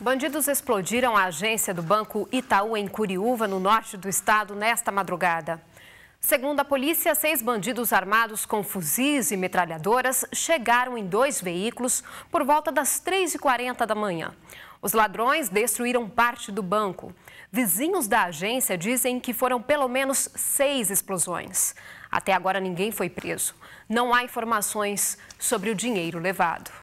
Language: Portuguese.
Bandidos explodiram a agência do Banco Itaú em Curiúva, no norte do estado, nesta madrugada. Segundo a polícia, seis bandidos armados com fuzis e metralhadoras chegaram em dois veículos por volta das 3h40 da manhã. Os ladrões destruíram parte do banco. Vizinhos da agência dizem que foram pelo menos seis explosões. Até agora, ninguém foi preso. Não há informações sobre o dinheiro levado.